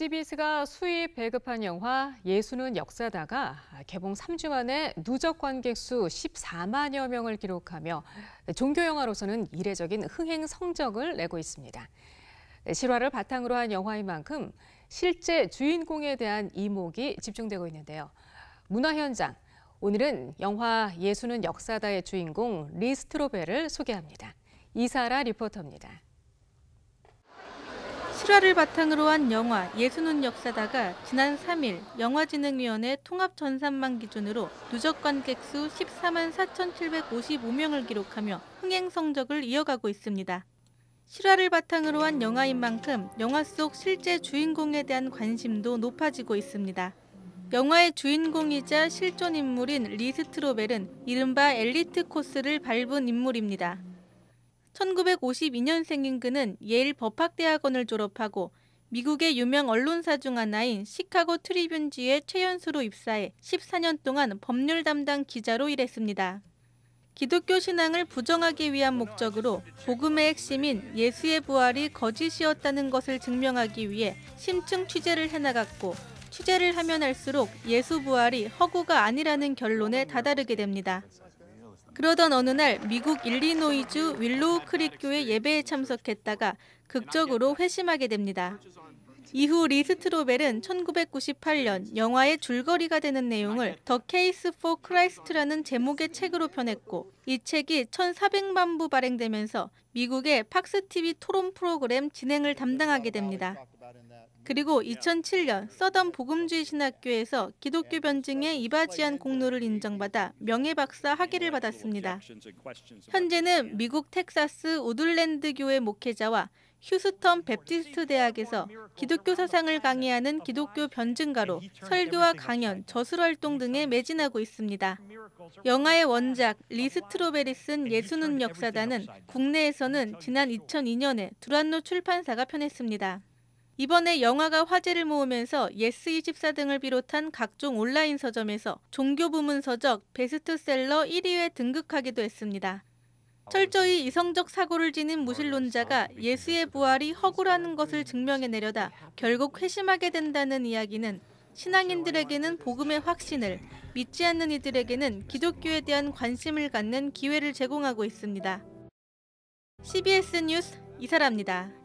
CBS가 수입 배급한 영화 예수는 역사다가 개봉 3주 만에 누적 관객 수 14만여 명을 기록하며 종교 영화로서는 이례적인 흥행 성적을 내고 있습니다. 실화를 바탕으로 한 영화인 만큼 실제 주인공에 대한 이목이 집중되고 있는데요. 문화 현장 오늘은 영화 예수는 역사다의 주인공 리스트로벨을 소개합니다. 이사라 리포터입니다. 실화를 바탕으로 한 영화 예순운 역사다가 지난 3일 영화진흥위원회 통합전산망 기준으로 누적 관객수 14만 4,755명을 기록하며 흥행 성적을 이어가고 있습니다. 실화를 바탕으로 한 영화인 만큼 영화 속 실제 주인공에 대한 관심도 높아지고 있습니다. 영화의 주인공이자 실존 인물인 리스트로벨은 이른바 엘리트 코스를 밟은 인물입니다. 1952년생인 그는 예일 법학대학원을 졸업하고 미국의 유명 언론사 중 하나인 시카고 트리뷴지에 최연수로 입사해 14년 동안 법률 담당 기자로 일했습니다. 기독교 신앙을 부정하기 위한 목적으로 복음의 핵심인 예수의 부활이 거짓이었다는 것을 증명하기 위해 심층 취재를 해나갔고 취재를 하면 할수록 예수 부활이 허구가 아니라는 결론에 다다르게 됩니다. 그러던 어느 날 미국 일리노이주 윌로우 크릭 교회 예배에 참석했다가 극적으로 회심하게 됩니다. 이후 리스트로벨은 1998년 영화의 줄거리가 되는 내용을 더 케이스 포 크라이스트라는 제목의 책으로 편했고 이 책이 1,400만 부 발행되면서 미국의 팍스 TV 토론 프로그램 진행을 담당하게 됩니다. 그리고 2007년 서던 복음주의 신학교에서 기독교 변증에 이바지한 공로를 인정받아 명예박사 학위를 받았습니다. 현재는 미국 텍사스 우들랜드 교회 목회자와 휴스턴 베프티스트 대학에서 기독교 사상을 강의하는 기독교 변증가로 설교와 강연, 저술 활동 등에 매진하고 있습니다. 영화의 원작 리 스트로베리 쓴 예수는 역사단은 국내에서는 지난 2002년에 두란노 출판사가 편했습니다. 이번에 영화가 화제를 모으면서 예스24 등을 비롯한 각종 온라인 서점에서 종교 부문 서적 베스트셀러 1위에 등극하기도 했습니다. 철저히 이성적 사고를 지닌 무신론자가 예수의 부활이 허구라는 것을 증명해내려다 결국 회심하게 된다는 이야기는 신앙인들에게는 복음의 확신을, 믿지 않는 이들에게는 기독교에 대한 관심을 갖는 기회를 제공하고 있습니다. CBS 뉴스 이사라입니다.